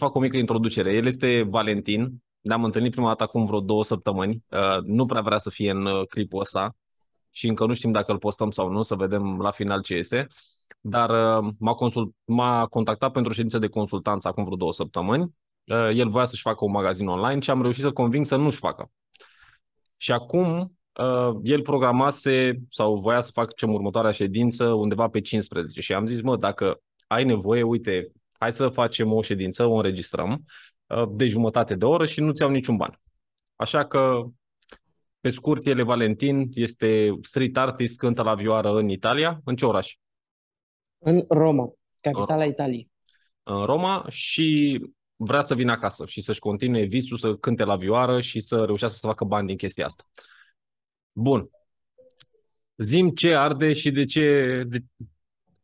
fac o mică introducere. El este Valentin. Ne-am întâlnit prima dată acum vreo două săptămâni. Uh, nu prea vrea să fie în uh, clipul ăsta și încă nu știm dacă îl postăm sau nu, să vedem la final ce iese. Dar uh, m-a, consult, m-a contactat pentru o ședință de consultanță acum vreo două săptămâni. El voia să-și facă un magazin online și am reușit să-l conving să nu-și facă. Și acum el programase sau voia să facem următoarea ședință undeva pe 15 și am zis, mă, dacă ai nevoie, uite, hai să facem o ședință, o înregistrăm uh, de jumătate de oră și nu-ți au niciun ban. Așa că, pe scurt, ele Valentin este street artist, cântă la vioară în Italia. În ce oraș? În Roma, capitala în... Italiei. În Roma și vrea să vină acasă și să-și continue visul să cânte la vioară și să reușească să facă bani din chestia asta. Bun. Zim ce arde și de ce, de,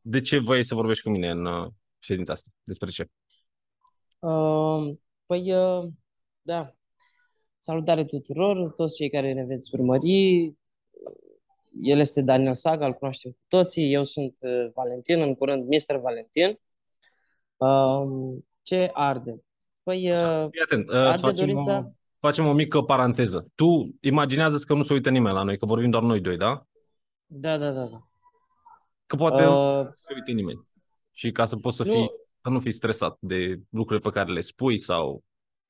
de ce vrei să vorbești cu mine în uh, ședința asta? Despre ce? Uh, păi, uh, da. Salutare tuturor, toți cei care ne veți urmări. El este Daniel Saga, îl cunoaștem cu toții. Eu sunt uh, Valentin, în curând Mr. Valentin. Uh, ce arde? Păi, uh, Fii atent, uh, arde facem dorința... O, facem o mică paranteză. Tu imaginează că nu se uită nimeni la noi, că vorbim doar noi doi, da? Da, da, da. da. Că poate uh, nu se uite nimeni. Și ca să poți să, fii, nu. să nu fii stresat de lucrurile pe care le spui sau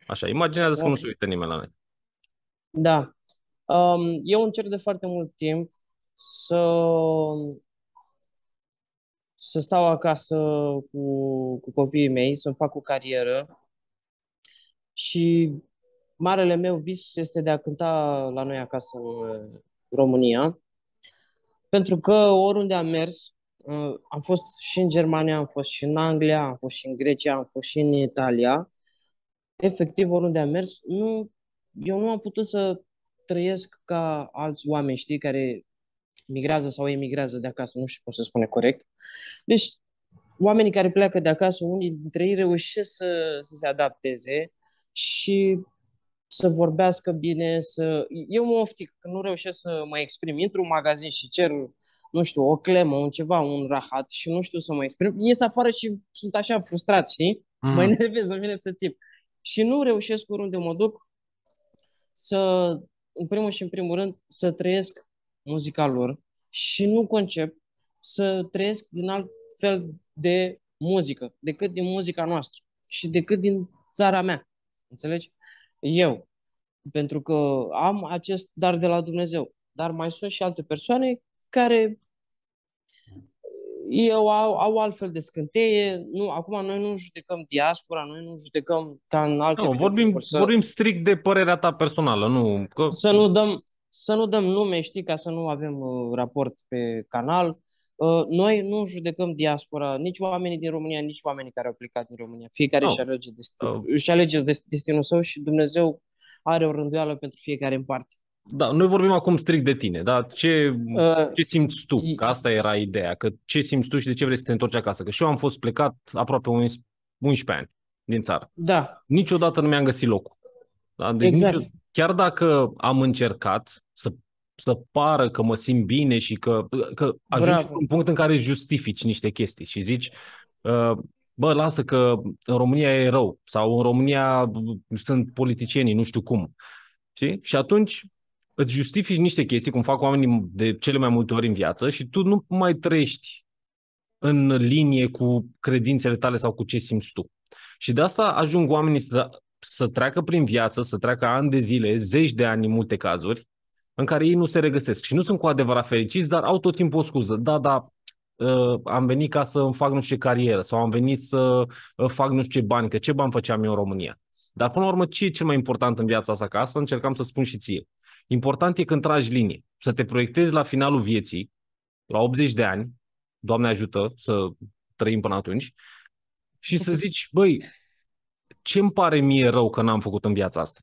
așa. Imaginează-ți da. că nu da. se uită nimeni la noi. Da. Um, eu încerc de foarte mult timp să să stau acasă cu, cu copiii mei, să-mi fac o carieră și marele meu vis este de a cânta la noi acasă în România, pentru că oriunde am mers, Uh, am fost și în Germania, am fost și în Anglia, am fost și în Grecia, am fost și în Italia. Efectiv, oriunde am mers, nu, eu nu am putut să trăiesc ca alți oameni, știi, care migrează sau emigrează de acasă, nu știu cum se spune corect. Deci, oamenii care pleacă de acasă, unii dintre ei reușesc să, să se adapteze și să vorbească bine, să... Eu mă oftic că nu reușesc să mă exprim. Intru în magazin și cer nu știu, o clemă, un ceva, un rahat și nu știu să mă exprim. Ies afară și sunt așa frustrat, știi? Mm. Mă enervez, îmi vine să țip. Și nu reușesc oriunde mă duc să, în primul și în primul rând, să trăiesc muzica lor și nu concep să trăiesc din alt fel de muzică, decât din muzica noastră și decât din țara mea. Înțelegi? Eu. Pentru că am acest dar de la Dumnezeu. Dar mai sunt și alte persoane care eu au, au altfel de scânteie. Nu, acum noi nu judecăm diaspora, noi nu judecăm ca în alte... Nu, vorbim, să, vorbim strict de părerea ta personală, nu... Că... Să, nu dăm, să nu dăm nume, știi, ca să nu avem uh, raport pe canal. Uh, noi nu judecăm diaspora, nici oamenii din România, nici oamenii care au plecat din România. Fiecare no. își alege, destin, uh. își alege destinul său și Dumnezeu are o rânduială pentru fiecare în parte. Da, noi vorbim acum strict de tine, dar ce, uh, ce simți tu? Că asta era ideea, că ce simți tu și de ce vrei să te întorci acasă? Că și eu am fost plecat aproape 11 ani din țară. Da. Niciodată nu mi-am găsit locul. Da? Deci exact. Nicio... Chiar dacă am încercat să, să pară că mă simt bine și că, că ajungi Bravo. un punct în care justifici niște chestii și zici, uh, bă, lasă că în România e rău sau în România sunt politicienii, nu știu cum. Știi? Și atunci îți justifici niște chestii, cum fac oamenii de cele mai multe ori în viață și tu nu mai trăiești în linie cu credințele tale sau cu ce simți tu. Și de asta ajung oamenii să, să treacă prin viață, să treacă ani de zile, zeci de ani în multe cazuri, în care ei nu se regăsesc și nu sunt cu adevărat fericiți, dar au tot timpul o scuză. Da, da, uh, am venit ca să îmi fac nu știu ce carieră sau am venit să uh, fac nu știu ce bani, că ce bani făceam eu în România. Dar până la urmă, ce e cel mai important în viața asta? Ca asta încercam să spun și ție. Important e când tragi linie, să te proiectezi la finalul vieții, la 80 de ani, Doamne ajută să trăim până atunci, și să zici, băi, ce îmi pare mie rău că n-am făcut în viața asta?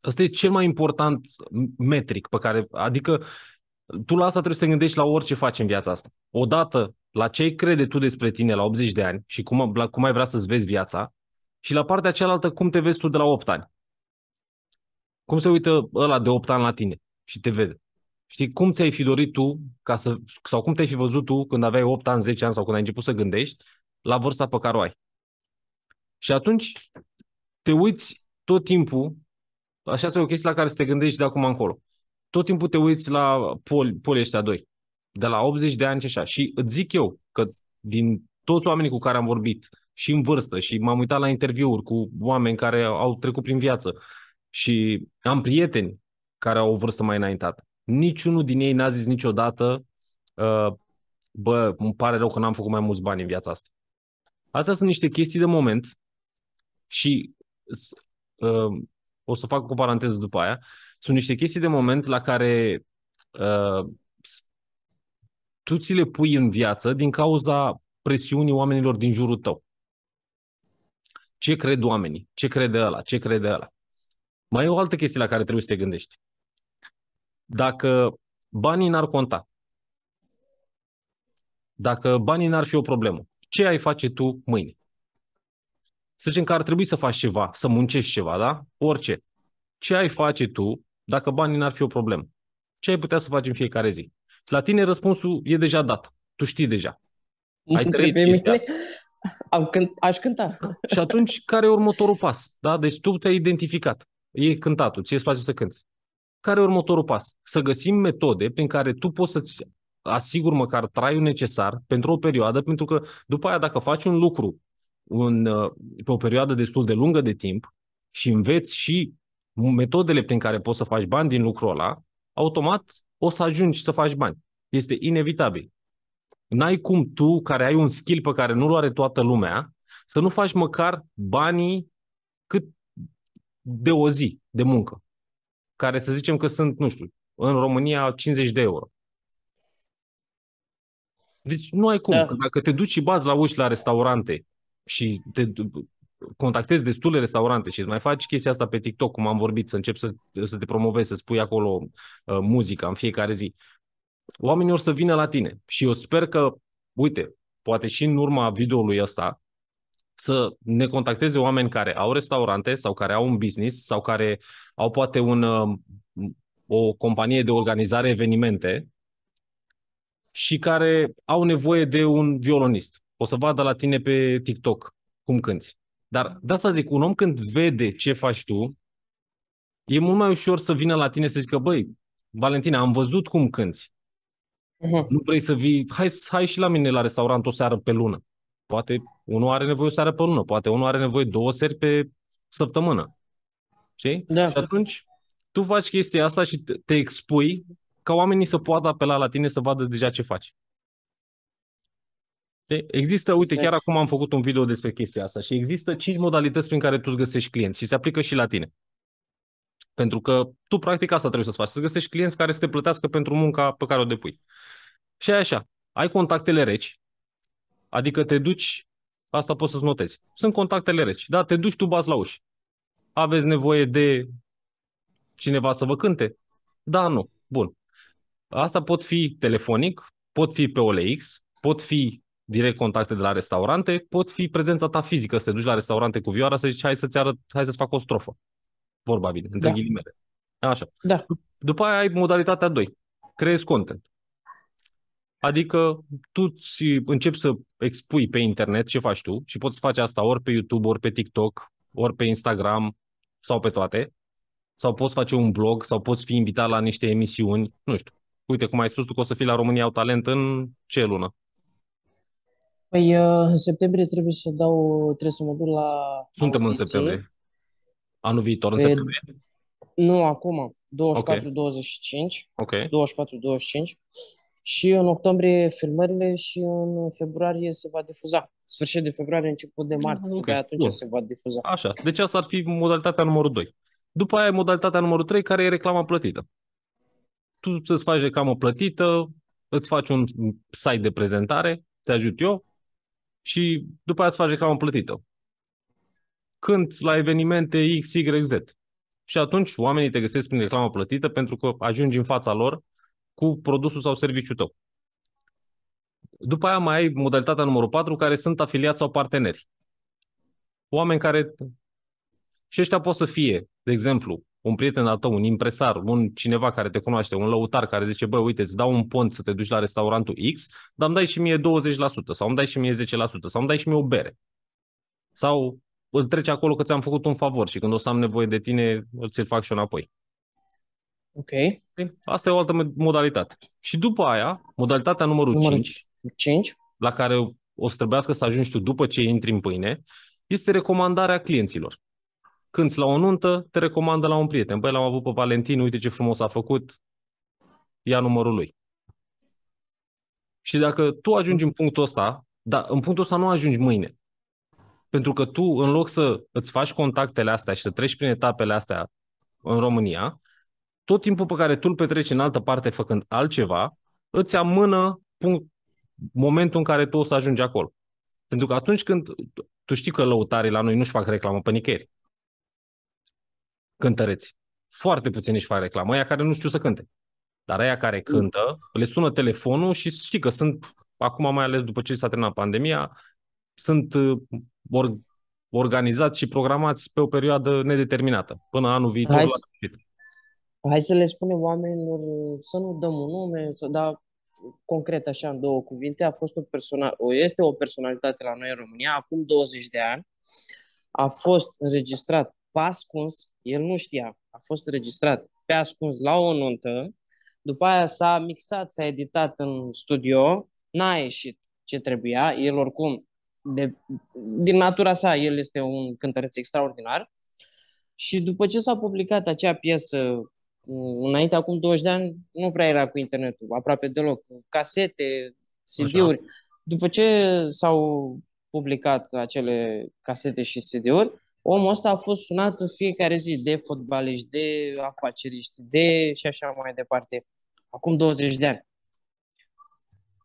Asta e cel mai important metric pe care, adică tu la asta trebuie să te gândești la orice faci în viața asta. Odată la ce crede tu despre tine la 80 de ani și cum, la cum ai vrea să-ți vezi viața și la partea cealaltă cum te vezi tu de la 8 ani. Cum se uită ăla de 8 ani la tine și te vede? Știi, cum ți-ai fi dorit tu, ca să, sau cum te-ai fi văzut tu când aveai 8 ani, 10 ani sau când ai început să gândești, la vârsta pe care o ai. Și atunci te uiți tot timpul, așa este o chestie la care să te gândești de acum încolo. Tot timpul te uiți la poli, poli ăștia doi, de la 80 de ani și așa. Și îți zic eu că din toți oamenii cu care am vorbit și în vârstă și m-am uitat la interviuri cu oameni care au trecut prin viață și am prieteni care au o vârstă mai înaintată. Niciunul din ei n-a zis niciodată, uh, bă, îmi pare rău că n-am făcut mai mulți bani în viața asta. Astea sunt niște chestii de moment și uh, o să fac o paranteză după aia. Sunt niște chestii de moment la care uh, tu ți le pui în viață din cauza presiunii oamenilor din jurul tău. Ce cred oamenii? Ce crede ăla? Ce crede ăla? Mai e o altă chestie la care trebuie să te gândești. Dacă banii n-ar conta, dacă banii n-ar fi o problemă, ce ai face tu mâine? Să zicem că ar trebui să faci ceva, să muncești ceva, da? Orice. Ce ai face tu dacă banii n-ar fi o problemă? Ce ai putea să faci în fiecare zi? La tine răspunsul e deja dat. Tu știi deja. Ai trăit aș cânta. Și atunci, care e următorul pas? Da? Deci tu te-ai identificat e cântatul, ți-e place să cânti. Care e următorul pas? Să găsim metode prin care tu poți să-ți asiguri măcar traiul necesar pentru o perioadă, pentru că după aia dacă faci un lucru un, uh, pe o perioadă destul de lungă de timp și înveți și metodele prin care poți să faci bani din lucrul ăla, automat o să ajungi să faci bani. Este inevitabil. N-ai cum tu, care ai un skill pe care nu-l are toată lumea, să nu faci măcar banii cât de o zi de muncă, care să zicem că sunt, nu știu, în România 50 de euro. Deci nu ai cum, da. că dacă te duci și bați la uși la restaurante și te contactezi destule restaurante și îți mai faci chestia asta pe TikTok, cum am vorbit, să începi să, să te promovezi, să spui acolo uh, muzica în fiecare zi, oamenii o să vină la tine. Și eu sper că, uite, poate și în urma videoului ăsta, să ne contacteze oameni care au restaurante sau care au un business sau care au poate un, um, o companie de organizare evenimente și care au nevoie de un violonist. O să vadă la tine pe TikTok cum cânti. Dar de asta zic, un om când vede ce faci tu, e mult mai ușor să vină la tine să zică, băi, Valentina, am văzut cum cânti. Uh-huh. Nu vrei să vii, hai, hai și la mine la restaurant o seară pe lună. Poate unul are nevoie o seară pe lună, poate unul are nevoie două seri pe săptămână. Știi? Da. Și atunci tu faci chestia asta și te, expui ca oamenii să poată apela la tine să vadă deja ce faci. Există, uite, exact. chiar acum am făcut un video despre chestia asta și există cinci modalități prin care tu îți găsești clienți și se aplică și la tine. Pentru că tu practic asta trebuie să faci, să găsești clienți care să te plătească pentru munca pe care o depui. Și așa, ai contactele reci, Adică te duci, asta poți să-ți notezi. Sunt contactele reci, da? Te duci, tu bați la uși. Aveți nevoie de cineva să vă cânte? Da, nu. Bun. Asta pot fi telefonic, pot fi pe OLX, pot fi direct contacte de la restaurante, pot fi prezența ta fizică, să te duci la restaurante cu vioara să zici hai să-ți arăt, hai să-ți fac o strofă. Vorba bine, între da. ghilimele. Așa. Da. După aia ai modalitatea 2. Creezi content. Adică tu începi să expui pe internet ce faci tu și poți face asta ori pe YouTube, ori pe TikTok, ori pe Instagram sau pe toate. Sau poți face un blog, sau poți fi invitat la niște emisiuni, nu știu. Uite, cum ai spus tu că o să fii la România au talent în ce lună? Păi uh, în septembrie trebuie să dau, trebuie să mă duc la Suntem audiție. în septembrie. Anul viitor, în septembrie? Nu, acum, 24-25. Ok. 24-25 și în octombrie filmările și în februarie se va difuza. Sfârșit de februarie, început de martie, okay. atunci Bun. se va difuza. Așa, deci asta ar fi modalitatea numărul 2. După aia e modalitatea numărul 3, care e reclama plătită. Tu să-ți faci reclamă plătită, îți faci un site de prezentare, te ajut eu și după aia îți faci reclamă plătită. Când la evenimente X, Y, Z. Și atunci oamenii te găsesc prin reclamă plătită pentru că ajungi în fața lor cu produsul sau serviciul tău. După aia mai ai modalitatea numărul 4, care sunt afiliați sau parteneri. Oameni care... Și ăștia pot să fie, de exemplu, un prieten al tău, un impresar, un cineva care te cunoaște, un lăutar care zice, bă, uite, îți dau un pont să te duci la restaurantul X, dar îmi dai și mie 20% sau îmi dai și mie 10% sau îmi dai și mie o bere. Sau îl treci acolo că ți-am făcut un favor și când o să am nevoie de tine, îl ți-l fac și înapoi. Ok. Asta e o altă modalitate. Și după aia, modalitatea numărul, numărul 5, 5, la care o să trebuiască să ajungi tu după ce intri în pâine, este recomandarea clienților. Când la o nuntă, te recomandă la un prieten. Băi, l-am avut pe Valentin, uite ce frumos a făcut, ia numărul lui. Și dacă tu ajungi în punctul ăsta, dar în punctul ăsta nu ajungi mâine. Pentru că tu, în loc să îți faci contactele astea și să treci prin etapele astea în România, tot timpul pe care tu îl petreci în altă parte făcând altceva, îți amână punct, momentul în care tu o să ajungi acolo. Pentru că atunci când, tu știi că lăutarii la noi nu-și fac reclamă pe nicăieri. Cântăreți. Foarte puțini își fac reclamă, aia care nu știu să cânte. Dar aia care cântă, le sună telefonul și știi că sunt, acum mai ales după ce s-a terminat pandemia, sunt uh, or, organizați și programați pe o perioadă nedeterminată, până anul viitor. Hai, Hai să le spunem oamenilor să nu dăm un nume, să da concret așa în două cuvinte, a fost o o este o personalitate la noi în România, acum 20 de ani, a fost înregistrat pe ascuns, el nu știa, a fost înregistrat pe ascuns la o nuntă, după aia s-a mixat, s-a editat în studio, n-a ieșit ce trebuia, el oricum, de, din natura sa, el este un cântăreț extraordinar, și după ce s-a publicat acea piesă Înainte, acum 20 de ani, nu prea era cu internetul, aproape deloc. Casete, CD-uri. Așa. După ce s-au publicat acele casete și CD-uri, omul ăsta a fost sunat în fiecare zi de fotbaliști, de afaceriști, de și așa mai departe. Acum 20 de ani.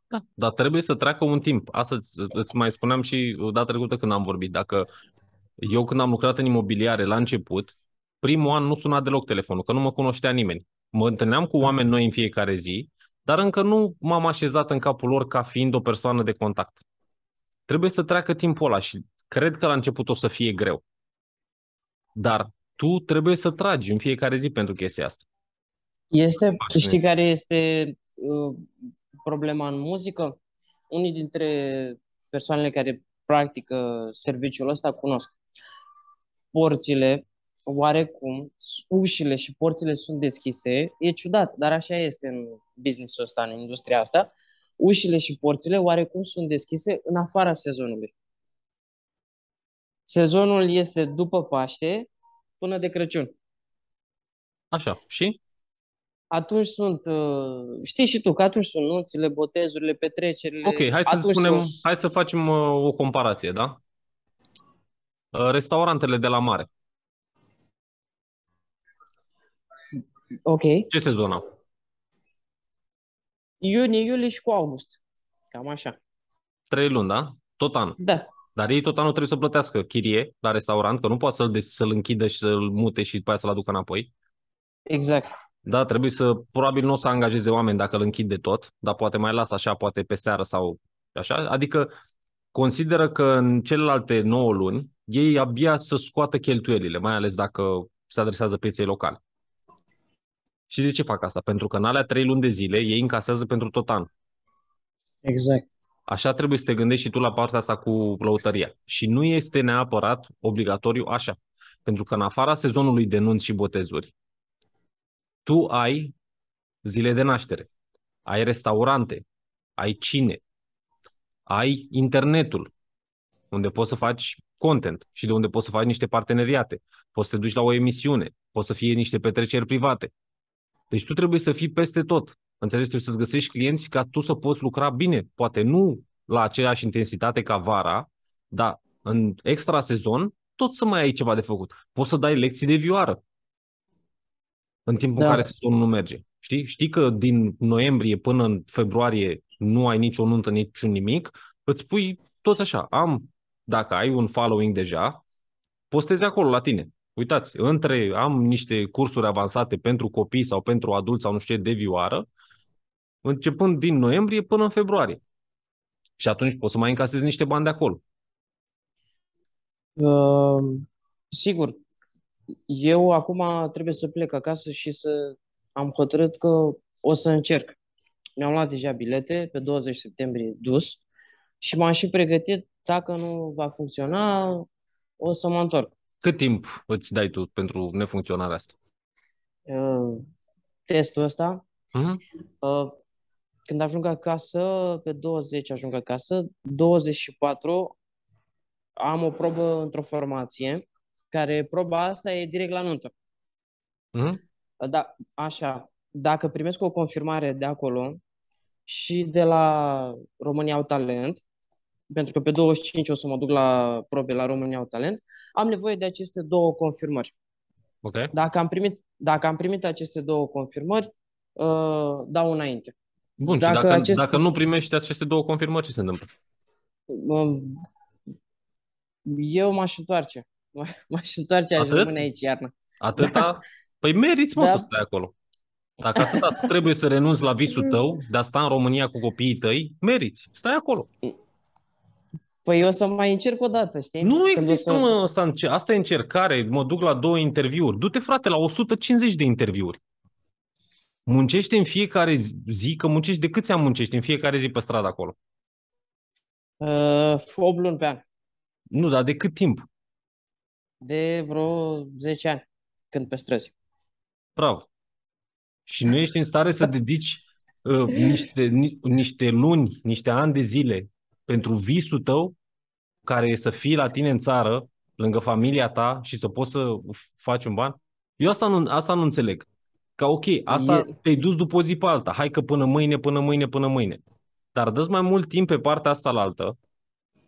Da, dar trebuie să treacă un timp. Asta îți mai spuneam și data trecută când am vorbit. Dacă eu când am lucrat în imobiliare la început, primul an nu suna deloc telefonul, că nu mă cunoștea nimeni. Mă întâlneam cu oameni noi în fiecare zi, dar încă nu m-am așezat în capul lor ca fiind o persoană de contact. Trebuie să treacă timpul ăla și cred că la început o să fie greu. Dar tu trebuie să tragi în fiecare zi pentru chestia asta. Este, știi care este uh, problema în muzică? Unii dintre persoanele care practică serviciul ăsta cunosc porțile oarecum ușile și porțile sunt deschise, e ciudat, dar așa este în business-ul ăsta, în industria asta, ușile și porțile oarecum sunt deschise în afara sezonului. Sezonul este după Paște până de Crăciun. Așa, și? Atunci sunt, uh, știi și tu, că atunci sunt nunțile, botezurile, petrecerile. Ok, hai să spunem, sunt... hai să facem uh, o comparație, da? Uh, restaurantele de la mare Ok. Ce sezon au? Iunie, iulie și cu august. Cam așa. Trei luni, da? Tot anul. Da. Dar ei tot anul trebuie să plătească chirie la restaurant, că nu poate să-l, des- să-l închidă și să-l mute și după aia să-l aducă înapoi. Exact. Da, trebuie să, probabil nu o să angajeze oameni dacă îl închid de tot, dar poate mai lasă așa, poate pe seară sau așa. Adică consideră că în celelalte 9 luni ei abia să scoată cheltuielile, mai ales dacă se adresează pieței locale. Și de ce fac asta? Pentru că în alea trei luni de zile ei încasează pentru tot anul. Exact. Așa trebuie să te gândești și tu la partea asta cu lăutăria. Și nu este neapărat obligatoriu așa. Pentru că în afara sezonului de nunți și botezuri, tu ai zile de naștere, ai restaurante, ai cine, ai internetul, unde poți să faci content și de unde poți să faci niște parteneriate, poți să te duci la o emisiune, poți să fie niște petreceri private, deci tu trebuie să fii peste tot. Înțelegi? Trebuie să-ți găsești clienți ca tu să poți lucra bine. Poate nu la aceeași intensitate ca vara, dar în extra sezon tot să mai ai ceva de făcut. Poți să dai lecții de vioară în timpul da. în care sezonul nu merge. Știi? Știi că din noiembrie până în februarie nu ai nicio nuntă, niciun nimic, îți pui toți așa. Am, dacă ai un following deja, postezi acolo la tine. Uitați, între am niște cursuri avansate pentru copii sau pentru adulți sau nu știu ce de vioară, începând din noiembrie până în februarie. Și atunci poți să mai încasez niște bani de acolo. Uh, sigur, eu acum trebuie să plec acasă și să am hotărât că o să încerc. Mi-am luat deja bilete pe 20 septembrie dus și m-am și pregătit dacă nu va funcționa, o să mă întorc. Cât timp îți dai tu pentru nefuncționarea asta? Uh, testul ăsta? Uh-huh. când ajung acasă, pe 20 ajung acasă, 24 am o probă într-o formație, care proba asta e direct la nuntă. Uh-huh. Da, așa, dacă primesc o confirmare de acolo și de la România au talent, pentru că pe 25 o să mă duc la probe la România au talent, am nevoie de aceste două confirmări. Okay. Dacă, am primit, dacă am primit aceste două confirmări, uh, dau înainte. Bun, dacă, și dacă, aceste... dacă nu primești aceste două confirmări, ce se întâmplă? Uh, eu m-aș întoarce. M-aș întoarce, aș rămâne aici iarna. Atâta? Da. Păi meriți, mă, da. să stai acolo. Dacă atâta trebuie să renunți la visul tău de a sta în România cu copiii tăi, meriți. Stai acolo. Mm. Păi eu să mai încerc o dată, știi? Nu Când există, să... mă, asta, asta e încercare. Mă duc la două interviuri. Du-te, frate, la 150 de interviuri. Muncește în fiecare zi, că muncești de câți ani muncești în fiecare zi pe stradă acolo? Uh, 8 luni pe an. Nu, dar de cât timp? De vreo 10 ani, când pe străzi. Bravo. Și nu ești în stare să dedici uh, niște, ni, niște luni, niște ani de zile pentru visul tău care e să fii la tine în țară, lângă familia ta și să poți să faci un ban? Eu asta nu, asta nu înțeleg. Ca ok, asta e... te-ai dus după o zi pe alta, hai că până mâine, până mâine, până mâine. Dar dă mai mult timp pe partea asta la altă,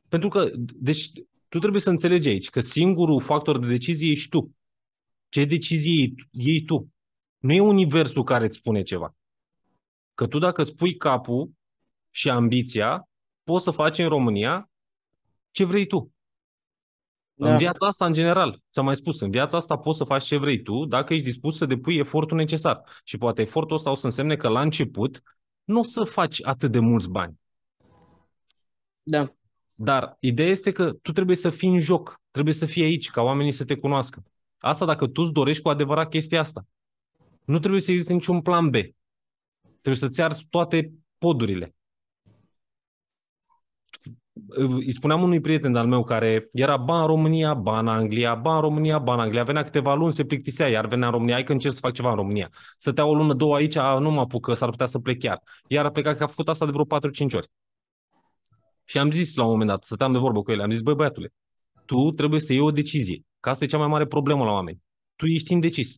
pentru că, deci, tu trebuie să înțelegi aici că singurul factor de decizie ești tu. Ce decizie iei tu? Nu e universul care îți spune ceva. Că tu dacă spui capul și ambiția, poți să faci în România ce vrei tu. Da. În viața asta, în general, ți-am mai spus, în viața asta poți să faci ce vrei tu dacă ești dispus să depui efortul necesar. Și poate efortul ăsta o să însemne că la început nu o să faci atât de mulți bani. Da. Dar ideea este că tu trebuie să fii în joc, trebuie să fii aici, ca oamenii să te cunoască. Asta dacă tu îți dorești cu adevărat chestia asta. Nu trebuie să existe niciun plan B. Trebuie să-ți arzi toate podurile îi spuneam unui prieten al meu care era ban în România, ban în Anglia, ban în România, ban în Anglia, venea câteva luni, se plictisea, iar venea în România, ai că încerc să fac ceva în România. să te o lună, două aici, a nu mă apucă, s-ar putea să plec chiar. Iar a plecat că a făcut asta de vreo 4-5 ori. Și am zis la un moment dat, stăteam de vorbă cu el, am zis, băi băiatule, tu trebuie să iei o decizie, că asta e cea mai mare problemă la oameni. Tu ești indecis.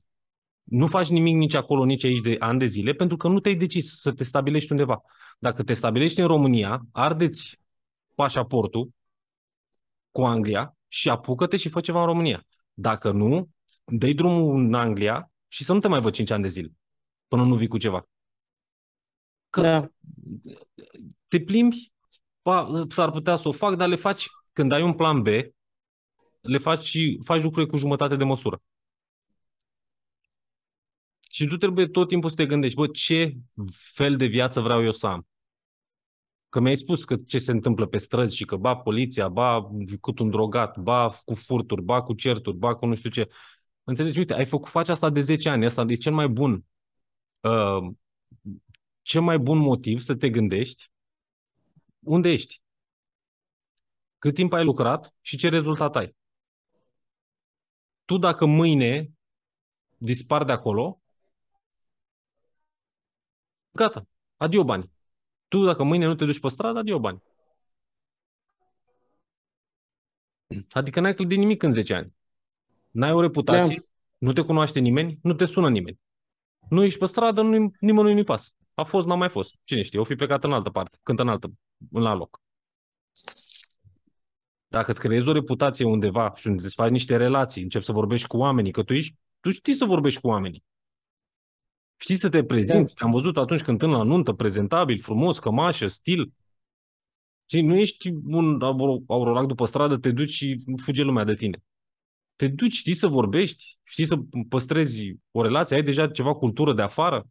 Nu faci nimic nici acolo, nici aici de ani de zile, pentru că nu te-ai decis să te stabilești undeva. Dacă te stabilești în România, ardeți pașaportul cu Anglia și apucă-te și fă ceva în România. Dacă nu, dai drumul în Anglia și să nu te mai văd 5 ani de zile până nu vii cu ceva. Că da. te plimbi, s-ar putea să o fac, dar le faci, când ai un plan B, le faci și faci lucrurile cu jumătate de măsură. Și tu trebuie tot timpul să te gândești, bă, ce fel de viață vreau eu să am? Că mi-ai spus că ce se întâmplă pe străzi și că ba poliția, ba cât un drogat, ba cu furturi, ba cu certuri, ba cu nu știu ce. Înțelegi, uite, ai făcut, face asta de 10 ani, asta e cel mai bun, uh, cel mai bun motiv să te gândești unde ești, cât timp ai lucrat și ce rezultat ai. Tu dacă mâine dispar de acolo, gata, adio bani. Tu, dacă mâine nu te duci pe stradă, adio bani. Adică n-ai clădit nimic în 10 ani. N-ai o reputație, da. nu te cunoaște nimeni, nu te sună nimeni. Nu ești pe stradă, nu, nimănui nu-i pas. A fost, n-a mai fost. Cine știe, o fi plecat în altă parte, cântă în altă, în alt loc. Dacă îți creezi o reputație undeva și unde îți faci niște relații, începi să vorbești cu oamenii, că tu ești, tu știi să vorbești cu oamenii. Știi să te prezinți, te-am văzut atunci când la nuntă, prezentabil, frumos, cămașă, stil. Și nu ești un aurorac după stradă, te duci și fuge lumea de tine. Te duci, știi să vorbești, știi să păstrezi o relație, ai deja ceva cultură de afară.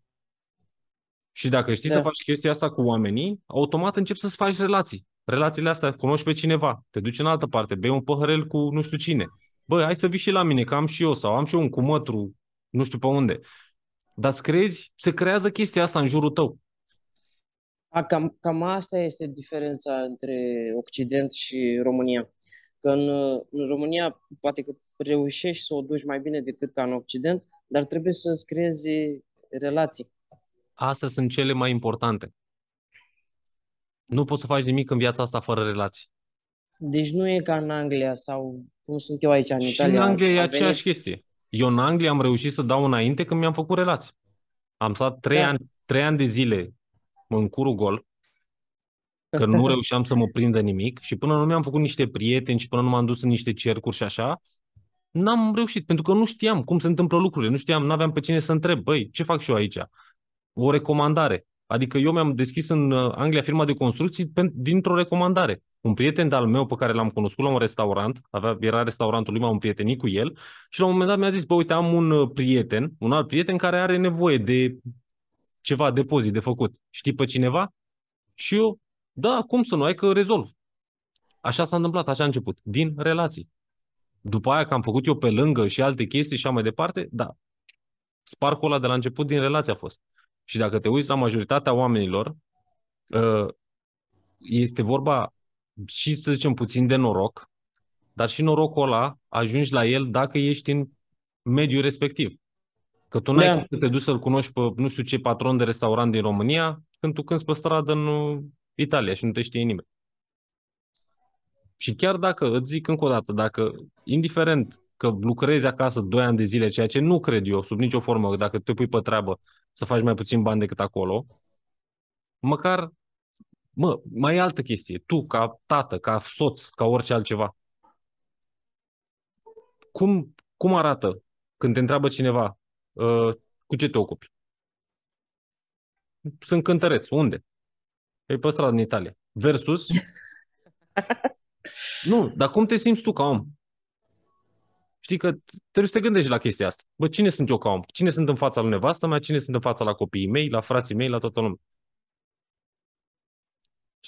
Și dacă știi da. să faci chestia asta cu oamenii, automat începi să-ți faci relații. Relațiile astea, cunoști pe cineva, te duci în altă parte, bei un păhărel cu nu știu cine. Băi, hai să vii și la mine, că am și eu, sau am și eu un cumătru, nu știu pe unde. Dar crezi, se creează chestia asta în jurul tău. A, cam, cam asta este diferența între Occident și România. Că în, în România poate că reușești să o duci mai bine decât ca în Occident, dar trebuie să-ți creezi relații. Astea sunt cele mai importante. Nu poți să faci nimic în viața asta fără relații. Deci nu e ca în Anglia sau cum sunt eu aici în și Italia. în Anglia e aceeași chestie. Eu în Anglia am reușit să dau înainte când mi-am făcut relații. Am stat trei, da. ani, trei ani de zile în curul gol, că nu reușeam să mă prindă nimic și până nu mi-am făcut niște prieteni și până nu m-am dus în niște cercuri și așa, n-am reușit, pentru că nu știam cum se întâmplă lucrurile, nu știam, n-aveam pe cine să întreb, băi, ce fac și eu aici? O recomandare. Adică eu mi-am deschis în uh, Anglia firma de construcții dintr-o recomandare un prieten de-al meu pe care l-am cunoscut la un restaurant, avea, era restaurantul lui, m-am prietenit cu el și la un moment dat mi-a zis, bă, uite, am un uh, prieten, un alt prieten care are nevoie de ceva depozit de făcut. Știi pe cineva? Și eu, da, cum să nu, ai că rezolv. Așa s-a întâmplat, așa a început, din relații. După aia că am făcut eu pe lângă și alte chestii și așa mai departe, da, sparcul ăla de la început din relație a fost. Și dacă te uiți la majoritatea oamenilor, uh, este vorba și să zicem puțin de noroc, dar și norocul ăla ajungi la el dacă ești în mediul respectiv. Că tu n-ai da. cum să te duci să-l cunoști pe nu știu ce patron de restaurant din România când tu cânti pe stradă în Italia și nu te știe nimeni. Și chiar dacă, îți zic încă o dată, dacă, indiferent că lucrezi acasă 2 ani de zile, ceea ce nu cred eu, sub nicio formă, dacă te pui pe treabă să faci mai puțin bani decât acolo, măcar Mă, mai e altă chestie. Tu, ca tată, ca soț, ca orice altceva, cum, cum arată când te întreabă cineva uh, cu ce te ocupi? Sunt cântăreț. Unde? Ei pe stradă în Italia. Versus... nu, dar cum te simți tu ca om? Știi că trebuie să te gândești la chestia asta. Bă, cine sunt eu ca om? Cine sunt în fața lui nevastă mea? Cine sunt în fața la copiii mei, la frații mei, la toată lumea?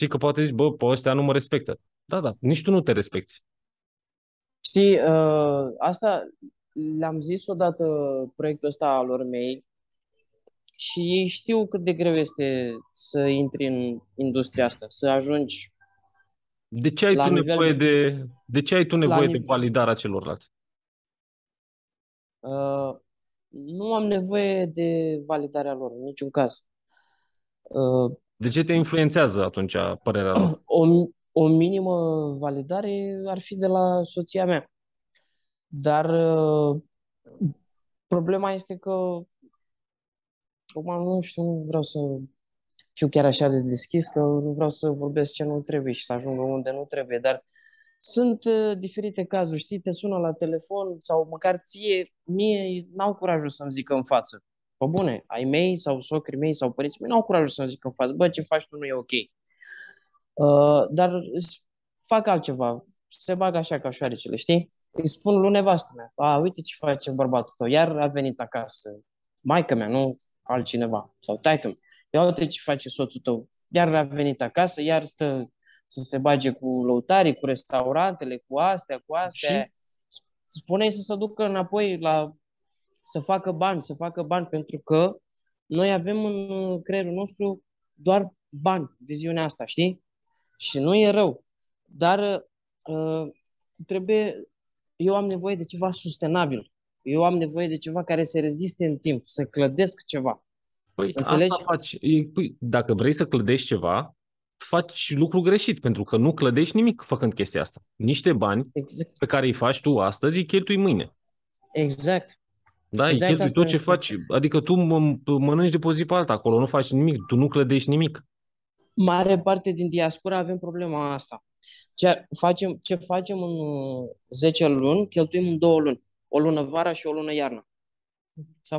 Știi că poate zici, bă, pe ăștia nu mă respectă. Da, da, nici tu nu te respecti. Știi, uh, asta le-am zis odată proiectul ăsta al lor mei și ei știu cât de greu este să intri în industria asta, să ajungi de ce ai la tu nevoie de, de, de ce ai tu nevoie de validarea celorlalți? Uh, nu am nevoie de validarea lor, în niciun caz. Uh, de ce te influențează atunci părerea lor? O, o minimă validare ar fi de la soția mea. Dar uh, problema este că acum nu știu, nu vreau să fiu chiar așa de deschis, că nu vreau să vorbesc ce nu trebuie și să ajungă unde nu trebuie, dar sunt uh, diferite cazuri, știi, te sună la telefon sau măcar ție, mie n-au curajul să-mi zică în față. Pă bune, ai mei sau socrii mei sau părinții mei n-au curajul să-mi zic în față, bă, ce faci tu nu e ok. Uh, dar fac altceva, se bagă așa ca șoarecele, știi? Îi spun lui nevastă mea, a, uite ce face bărbatul tău, iar a venit acasă, maica mea, nu altcineva, sau taică mea. Ia uite ce face soțul tău, iar a venit acasă, iar stă să se bage cu lăutarii, cu restaurantele, cu astea, cu astea. Și? Spune-i să se ducă înapoi la să facă bani, să facă bani, pentru că noi avem în creierul nostru doar bani, viziunea asta, știi? Și nu e rău, dar uh, trebuie, eu am nevoie de ceva sustenabil, eu am nevoie de ceva care să reziste în timp, să clădesc ceva. Păi Înțelegi? asta faci, păi, dacă vrei să clădești ceva, faci lucru greșit, pentru că nu clădești nimic făcând chestia asta. Niște bani exact. pe care îi faci tu astăzi, îi cheltui mâine. Exact. Da, e exact cheltui tot ce faci. Adică tu mănânci de pe zi pe alta acolo, nu faci nimic, tu nu clădești nimic. Mare parte din diaspora avem problema asta. Ce facem, ce facem în 10 uh, luni, cheltuim în 2 luni. O lună vara și o lună iarna.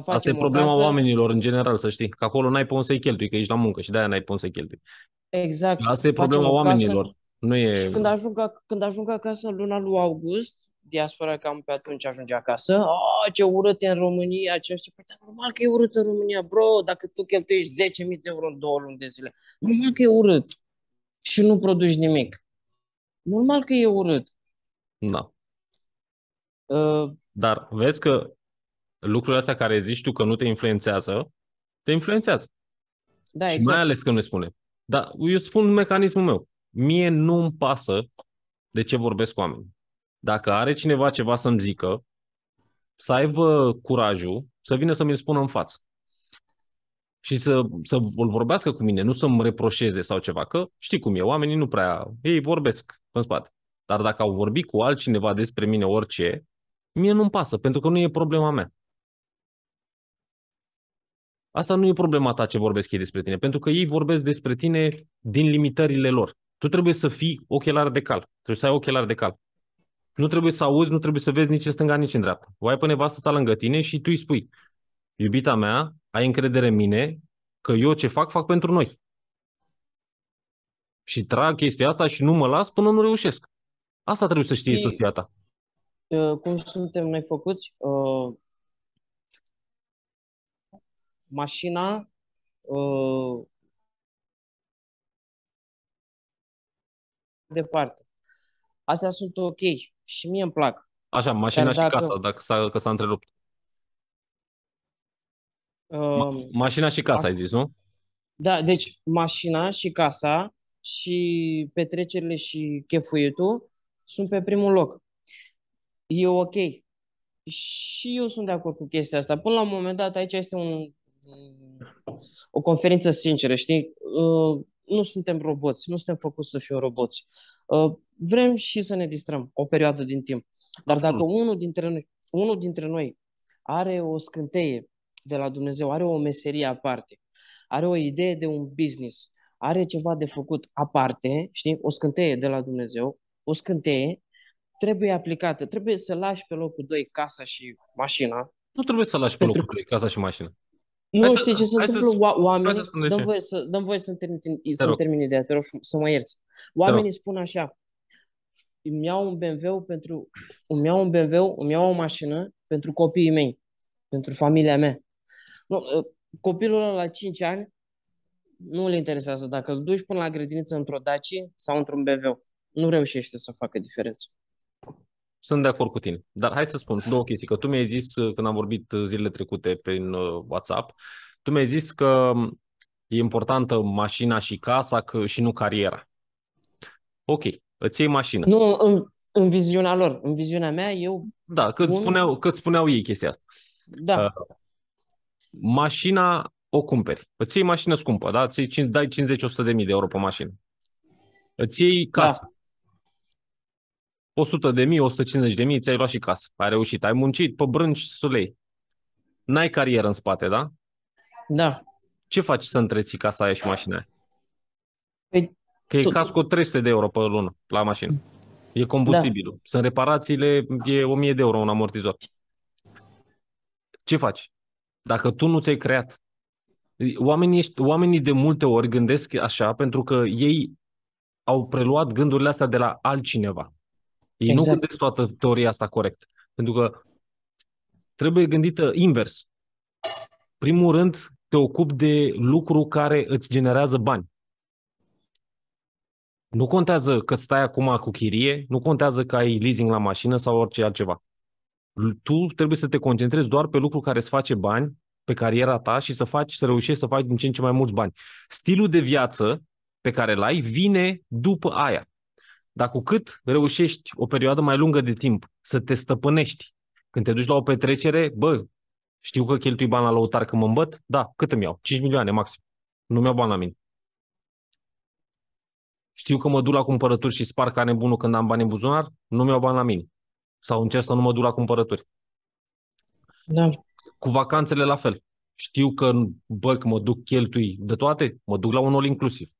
Asta e problema casă... oamenilor în general, să știi. Că acolo n-ai pe unde să-i cheltui, că ești la muncă și de-aia n-ai pe unde să-i cheltui. Exact. Asta e problema oamenilor. Casă... Nu e... Și când ajung, când ajung acasă în luna lui august, diaspora cam pe atunci ajunge acasă. Oh, ce urât e în România, ce știu, păi, normal că e urât în România, bro, dacă tu cheltuiești 10.000 de euro în două luni de zile. Normal că e urât și nu produci nimic. Normal că e urât. Da. Uh, Dar vezi că lucrurile astea care zici tu că nu te influențează, te influențează. Da, și exact. mai ales că nu spune. Dar eu spun mecanismul meu. Mie nu-mi pasă de ce vorbesc cu oamenii dacă are cineva ceva să-mi zică, să aibă curajul să vină să mi-l spună în față. Și să, să vorbească cu mine, nu să-mi reproșeze sau ceva, că știi cum e, oamenii nu prea, ei vorbesc în spate. Dar dacă au vorbit cu altcineva despre mine orice, mie nu-mi pasă, pentru că nu e problema mea. Asta nu e problema ta ce vorbesc ei despre tine, pentru că ei vorbesc despre tine din limitările lor. Tu trebuie să fii ochelar de cal, trebuie să ai ochelar de cal nu trebuie să auzi, nu trebuie să vezi nici în stânga, nici în dreapta. O ai pe nevastă ta lângă tine și tu îi spui, iubita mea, ai încredere în mine că eu ce fac, fac pentru noi. Și trag chestia asta și nu mă las până nu reușesc. Asta trebuie să știi soția ta. Ă, cum suntem noi făcuți? Uh, mașina uh, departe astea sunt ok și mie îmi plac. Așa, mașina și casa, dacă s-a, că s-a întrerupt. Uh, Ma- um, mașina și casa, ai zis, nu? Da, deci mașina și casa și petrecerile și chefuitul sunt pe primul loc. E ok. Și eu sunt de acord cu chestia asta. Până la un moment dat, aici este un, o conferință sinceră, știi? Uh, nu suntem roboți, nu suntem făcuți să fim roboți. Uh, vrem și să ne distrăm o perioadă din timp. Dar dacă unul dintre noi, unul dintre noi are o scânteie de la Dumnezeu, are o meserie aparte, are o idee de un business, are ceva de făcut aparte, știi, o scânteie de la Dumnezeu, o scânteie, trebuie aplicată, trebuie să lași pe locul 2 casa și mașina. Nu trebuie să lași pe locul doi casa și mașina. Nu hai știi să, ce se întâmplă? Să, oamenii, să dăm, voie să, dăm voie să-mi termine, să termin ideea. te rog, să mă ierți. Oamenii spun așa, îmi iau un BMW pentru, îmi iau un BMW, îmi iau o mașină pentru copiii mei, pentru familia mea. Nu, copilul ăla la 5 ani nu îl interesează dacă îl duci până la grădiniță într-o Daci sau într-un BMW. Nu reușește să facă diferență. Sunt de acord cu tine, dar hai să spun două chestii, că tu mi-ai zis uh, când am vorbit uh, zilele trecute prin uh, WhatsApp, tu mi-ai zis că um, e importantă mașina și casa că, și nu cariera. Ok, îți iei mașină. Nu, în, în viziunea lor, în viziunea mea, eu... Da, cât, un... spuneau, cât spuneau ei chestia asta. Da. Uh, mașina o cumperi. Îți iei mașină scumpă, da? Îți iei, dai 50-100 de mii de euro pe mașină. Îți iei da. casă. 100 de mii, 150 de mii, ți-ai luat și casă. Ai reușit, ai muncit pe brânci, sulei. N-ai carieră în spate, da? Da. Ce faci să întreții casa aia și mașina aia? Păi, că e casă cu 300 de euro pe lună la mașină. E combustibilul. Da. Sunt reparațiile, e 1000 de euro un amortizor. Ce faci? Dacă tu nu ți-ai creat. Oamenii, oamenii de multe ori gândesc așa pentru că ei au preluat gândurile astea de la altcineva. Ei exact. nu gândesc toată teoria asta corect. Pentru că trebuie gândită invers. Primul rând, te ocupi de lucru care îți generează bani. Nu contează că stai acum cu chirie, nu contează că ai leasing la mașină sau orice altceva. Tu trebuie să te concentrezi doar pe lucru care îți face bani, pe cariera ta și să faci, să reușești să faci din ce în ce mai mulți bani. Stilul de viață pe care l-ai vine după aia. Dar cu cât reușești o perioadă mai lungă de timp să te stăpânești, când te duci la o petrecere, bă, știu că cheltui bani la lăutar când mă îmbăt, da, cât îmi iau? 5 milioane maxim. Nu mi-au bani la mine. Știu că mă duc la cumpărături și spar ca nebunul când am bani în buzunar, nu mi-au bani la mine. Sau încerc să nu mă duc la cumpărături. Da. Cu vacanțele la fel. Știu că, bă, că mă duc cheltui de toate, mă duc la un all inclusiv.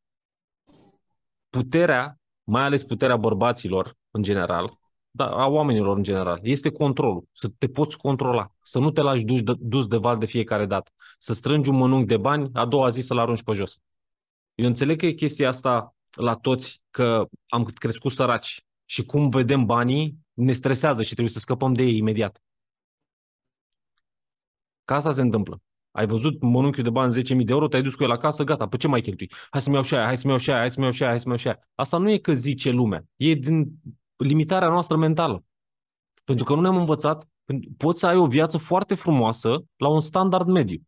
Puterea mai ales puterea bărbaților în general, dar a oamenilor în general, este controlul. Să te poți controla, să nu te lași dus de, dus de val de fiecare dată, să strângi un mănânc de bani, a doua zi să-l arunci pe jos. Eu înțeleg că e chestia asta la toți, că am crescut săraci și cum vedem banii ne stresează și trebuie să scăpăm de ei imediat. Ca asta se întâmplă. Ai văzut mănunchiul de bani 10.000 de euro, te-ai dus cu el acasă, gata, pe ce mai cheltui? Hai să-mi iau și aia, hai să-mi iau și aia, hai să-mi iau și aia, hai să-mi iau și aia. Asta nu e că zice lumea, e din limitarea noastră mentală. Pentru că nu ne-am învățat, poți să ai o viață foarte frumoasă la un standard mediu.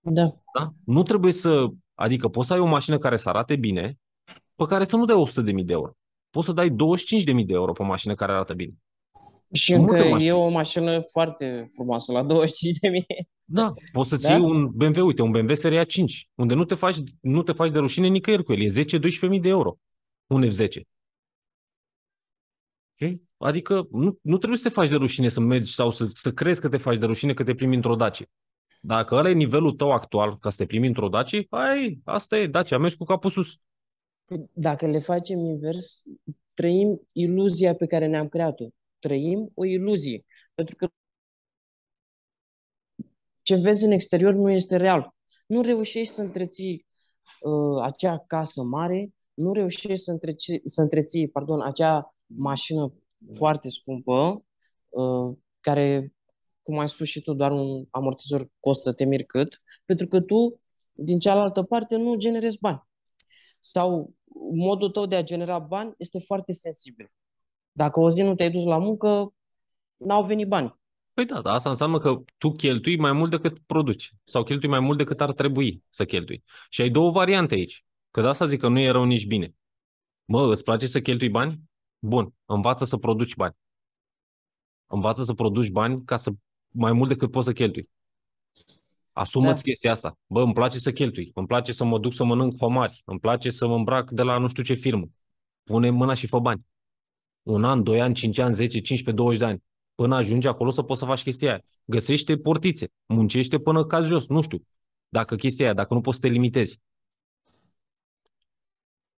Da. da? Nu trebuie să, adică poți să ai o mașină care să arate bine, pe care să nu dai 100.000 de euro. Poți să dai 25.000 de euro pe o mașină care arată bine. Și încă e o mașină foarte frumoasă la 25.000. Da, poți să-ți da? iei un BMW, uite, un BMW SRA 5, unde nu te faci, nu te faci de rușine nicăieri cu el, e 10-12.000 de euro, un F10. Okay? Adică nu, nu trebuie să te faci de rușine să mergi sau să, să crezi că te faci de rușine că te primi într-o Dacie. Dacă ăla e nivelul tău actual ca să te primi într-o Dacie, ai, asta e Dacia, mergi cu capul sus. Păi, dacă le facem invers, trăim iluzia pe care ne-am creat-o. Trăim o iluzie. Pentru că ce vezi în exterior nu este real. Nu reușești să întreții uh, acea casă mare, nu reușești să, întreci, să întreții pardon, acea mașină foarte scumpă, uh, care, cum ai spus și tu, doar un amortizor costă temir cât, pentru că tu, din cealaltă parte, nu generezi bani. Sau modul tău de a genera bani este foarte sensibil. Dacă o zi nu te-ai dus la muncă, n-au venit bani. Păi da, dar asta înseamnă că tu cheltui mai mult decât produci sau cheltui mai mult decât ar trebui să cheltui. Și ai două variante aici. Că de asta zic că nu e rău nici bine. Mă, îți place să cheltui bani? Bun, învață să produci bani. Învață să produci bani ca să mai mult decât poți să cheltui. Asumă-ți da. chestia asta. Bă, îmi place să cheltui, îmi place să mă duc să mănânc homari, îmi place să mă îmbrac de la nu știu ce firmă. Pune mâna și fă bani. Un an, doi ani, cinci ani, cinci, pe 20 de ani până ajungi acolo să poți să faci chestia aia. Găsește portițe, muncește până cazi jos, nu știu. Dacă chestia aia, dacă nu poți să te limitezi.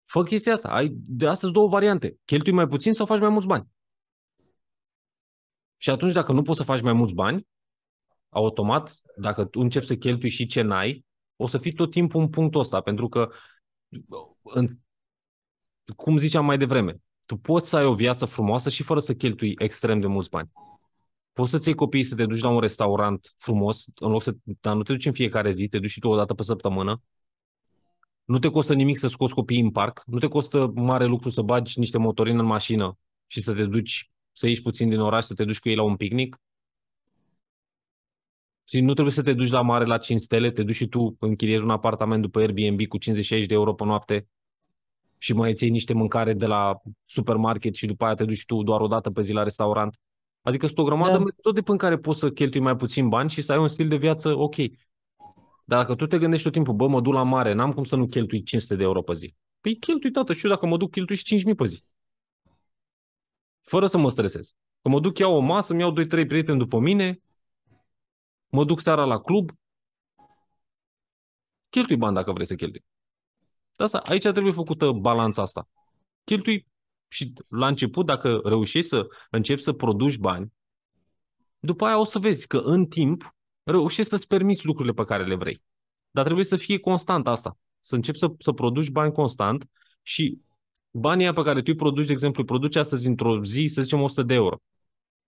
Fă chestia asta. Ai de astăzi două variante. Cheltui mai puțin sau faci mai mulți bani. Și atunci dacă nu poți să faci mai mulți bani, automat, dacă tu începi să cheltui și ce n-ai, o să fii tot timpul în punctul ăsta, pentru că, în, cum ziceam mai devreme, tu poți să ai o viață frumoasă și fără să cheltui extrem de mulți bani poți să-ți iei copiii să te duci la un restaurant frumos, în loc să, dar nu te duci în fiecare zi, te duci și tu o dată pe săptămână. Nu te costă nimic să scoți copiii în parc, nu te costă mare lucru să bagi niște motorini în mașină și să te duci, să ieși puțin din oraș, să te duci cu ei la un picnic. Și nu trebuie să te duci la mare la 5 stele, te duci și tu, închiriezi un apartament după Airbnb cu 56 de euro pe noapte și mai ții iei niște mâncare de la supermarket și după aia te duci tu doar o dată pe zi la restaurant. Adică sunt o grămadă da. metode până care poți să cheltui mai puțin bani și să ai un stil de viață ok. Dar dacă tu te gândești tot timpul, bă, mă duc la mare, n-am cum să nu cheltui 500 de euro pe zi. Păi cheltui, tată, și eu dacă mă duc, cheltui și 5.000 pe zi. Fără să mă stresez. Că mă duc, iau o masă, îmi iau 2-3 prieteni după mine, mă duc seara la club, cheltui bani dacă vrei să cheltui. De asta, aici trebuie făcută balanța asta. Cheltui și la început, dacă reușești să începi să produci bani, după aia o să vezi că în timp reușești să-ți permiți lucrurile pe care le vrei. Dar trebuie să fie constant asta. Să începi să, să produci bani constant și banii pe care tu îi produci, de exemplu, îi produci astăzi într-o zi, să zicem 100 de euro.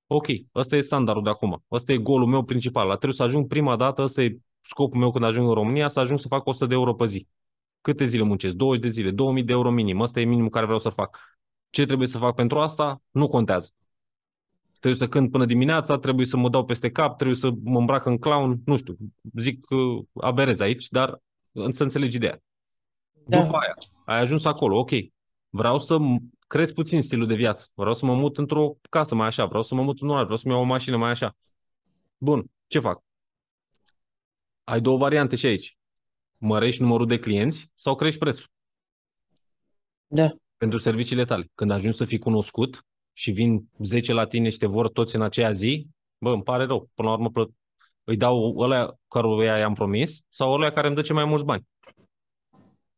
Ok, ăsta e standardul de acum. Ăsta e golul meu principal. La trebuie să ajung prima dată, ăsta e scopul meu când ajung în România, să ajung să fac 100 de euro pe zi. Câte zile muncesc? 20 de zile, 2000 de euro minim. Asta e minimul care vreau să fac. Ce trebuie să fac pentru asta? Nu contează. Trebuie să cânt până dimineața, trebuie să mă dau peste cap, trebuie să mă îmbrac în clown, nu știu, zic că aberez aici, dar să înțelegi ideea. Da. După aia, ai ajuns acolo, ok, vreau să cresc puțin stilul de viață, vreau să mă mut într-o casă mai așa, vreau să mă mut în oraș, vreau să-mi iau o mașină mai așa. Bun, ce fac? Ai două variante și aici. Mărești numărul de clienți sau crești prețul. Da pentru serviciile tale. Când ajungi să fii cunoscut și vin 10 la tine și te vor toți în aceea zi, bă, îmi pare rău. Până la urmă plă- îi dau ăla căruia i-am promis sau ăla care îmi dă ce mai mulți bani.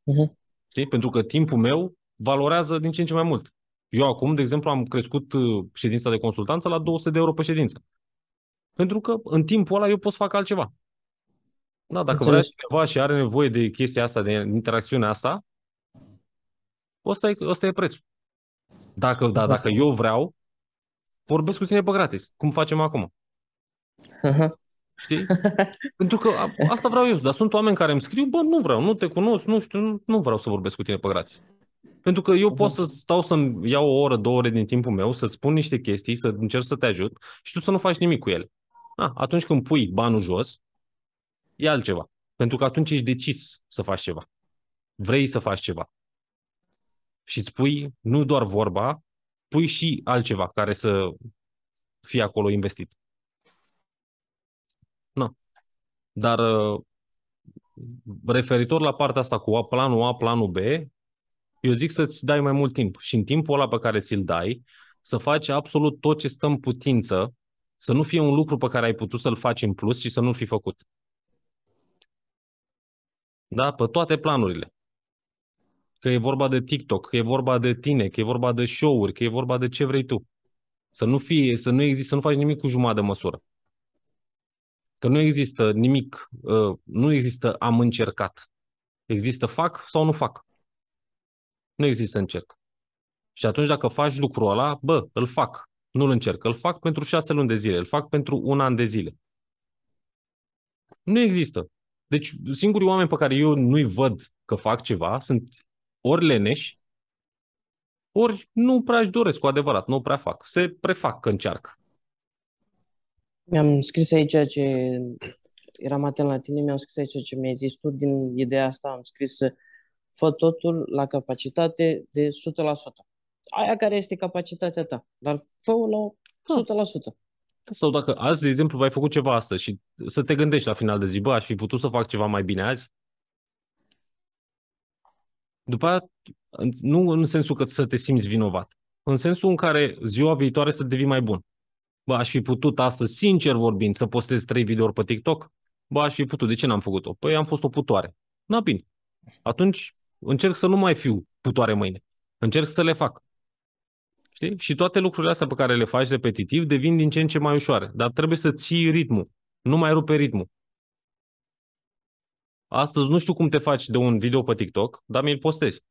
Uh-huh. Știi? Pentru că timpul meu valorează din ce în ce mai mult. Eu acum, de exemplu, am crescut uh, ședința de consultanță la 200 de euro pe ședință. Pentru că în timpul ăla eu pot să fac altceva. Da, dacă Înțeles. vrea cineva și are nevoie de chestia asta, de interacțiunea asta, Ăsta e, ăsta e prețul. Dacă, da, dacă eu vreau, vorbesc cu tine pe gratis, cum facem acum. Știi? Pentru că asta vreau eu, dar sunt oameni care îmi scriu, bă, nu vreau, nu te cunosc, nu știu, nu, vreau să vorbesc cu tine pe gratis. Pentru că eu pot să stau să-mi iau o oră, două ore din timpul meu, să-ți spun niște chestii, să încerc să te ajut și tu să nu faci nimic cu ele. Ah, atunci când pui banul jos, e altceva. Pentru că atunci ești decis să faci ceva. Vrei să faci ceva și îți pui nu doar vorba, pui și altceva care să fie acolo investit. Na. Dar uh, referitor la partea asta cu A, planul A, planul B, eu zic să-ți dai mai mult timp și în timpul ăla pe care ți-l dai, să faci absolut tot ce stă în putință, să nu fie un lucru pe care ai putut să-l faci în plus și să nu-l fi făcut. Da? Pe toate planurile că e vorba de TikTok, că e vorba de tine, că e vorba de show-uri, că e vorba de ce vrei tu. Să nu fie, să nu există, să nu faci nimic cu jumătate de măsură. Că nu există nimic, ă, nu există am încercat. Există fac sau nu fac. Nu există încerc. Și atunci dacă faci lucrul ăla, bă, îl fac. Nu-l încerc. Îl fac pentru șase luni de zile. Îl fac pentru un an de zile. Nu există. Deci singurii oameni pe care eu nu-i văd că fac ceva sunt ori leneși, ori nu prea își doresc cu adevărat, nu prea fac. Se prefac că încearcă. Mi-am scris aici ce... Eram atent la tine, mi-am scris aici ce mi-ai zis tu din ideea asta. Am scris fă totul la capacitate de 100%. Aia care este capacitatea ta, dar fă la 100%. Ah. Sau dacă azi, de exemplu, ai făcut ceva astăzi și să te gândești la final de zi, bă, aș fi putut să fac ceva mai bine azi, după aia, nu în sensul că să te simți vinovat, în sensul în care ziua viitoare să devii mai bun. Bă, aș fi putut astăzi, sincer vorbind, să postez trei videouri pe TikTok? Bă, aș fi putut. De ce n-am făcut-o? Păi am fost o putoare. Na, bine. Atunci încerc să nu mai fiu putoare mâine. Încerc să le fac. Știi? Și toate lucrurile astea pe care le faci repetitiv devin din ce în ce mai ușoare. Dar trebuie să ții ritmul. Nu mai rupe ritmul. Astăzi nu știu cum te faci de un video pe TikTok, dar mi-l postezi.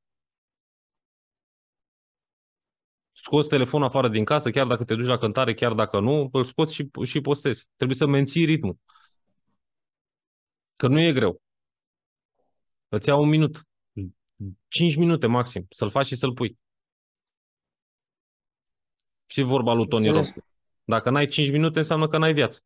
Scoți telefonul afară din casă, chiar dacă te duci la cântare, chiar dacă nu, îl scoți și, și postezi. Trebuie să menții ritmul. Că nu e greu. Îți ia un minut, 5 minute maxim, să-l faci și să-l pui. Și vorba lui Tony Robbins. Dacă n-ai 5 minute, înseamnă că n-ai viață.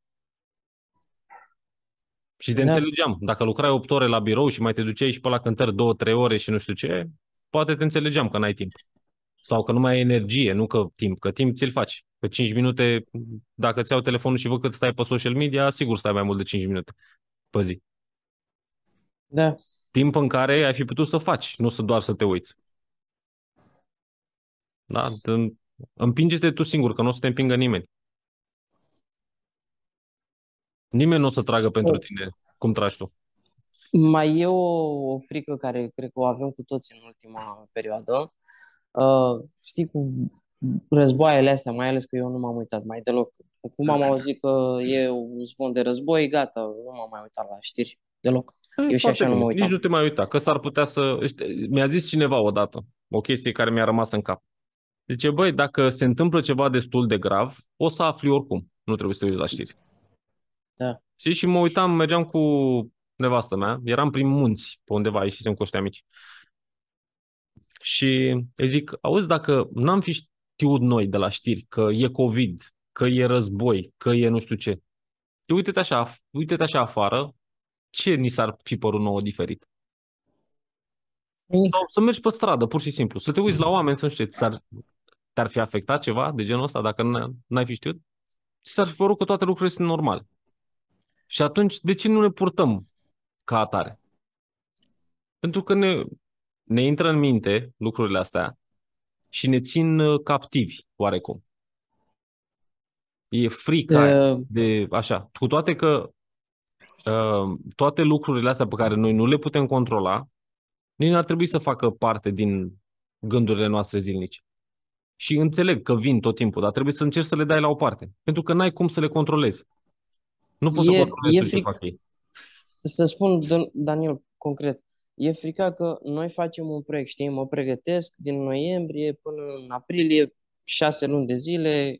Și te da. înțelegeam. Dacă lucrai 8 ore la birou și mai te duceai și pe la cântări 2-3 ore și nu știu ce, poate te înțelegeam că n-ai timp. Sau că nu mai ai energie, nu că timp, că timp ți-l faci. pe 5 minute, dacă ți iau telefonul și văd cât stai pe social media, sigur stai mai mult de 5 minute pe zi. Da. Timp în care ai fi putut să faci, nu să doar să te uiți. Da, împinge-te tu singur, că nu o să te împingă nimeni. Nimeni nu o să tragă pentru o. Oh. tine cum tragi tu. Mai e o, o frică care cred că o avem cu toți în ultima perioadă. Uh, știi, cu războaiele astea, mai ales că eu nu m-am uitat mai deloc. Cum am auzit că e un zvon de război, gata, nu m-am mai uitat la știri deloc. E, eu și așa bine. nu mă uitam. Nici nu te mai uita, că s-ar putea să... Mi-a zis cineva odată o chestie care mi-a rămas în cap. Zice, băi, dacă se întâmplă ceva destul de grav, o să afli oricum. Nu trebuie să te uiți la știri. Da. Știi, și mă uitam, mergeam cu nevastă mea, eram prin munți pe undeva, ieșisem cu ăștia mici. Și îi zic, auzi, dacă n-am fi știut noi de la știri că e COVID, că e război, că e nu știu ce, uite-te așa, uite-te așa afară, ce ni s-ar fi părut nouă diferit? Mm. Sau să mergi pe stradă, pur și simplu. Să te uiți la oameni, să nu știu, s ar te-ar fi afectat ceva de genul ăsta dacă n-ai fi știut? Ți s-ar fi părut că toate lucrurile sunt normale. Și atunci, de ce nu ne purtăm ca atare? Pentru că ne, ne intră în minte lucrurile astea și ne țin uh, captivi, oarecum. E frica de... de așa. Cu toate că uh, toate lucrurile astea pe care noi nu le putem controla, nici nu ar trebui să facă parte din gândurile noastre zilnice. Și înțeleg că vin tot timpul, dar trebuie să încerci să le dai la o parte, pentru că n-ai cum să le controlezi. Nu poți e, să e fric... ce fac ei. Să spun, Daniel, concret, e frica că noi facem un proiect, știi, mă pregătesc din noiembrie până în aprilie, șase luni de zile,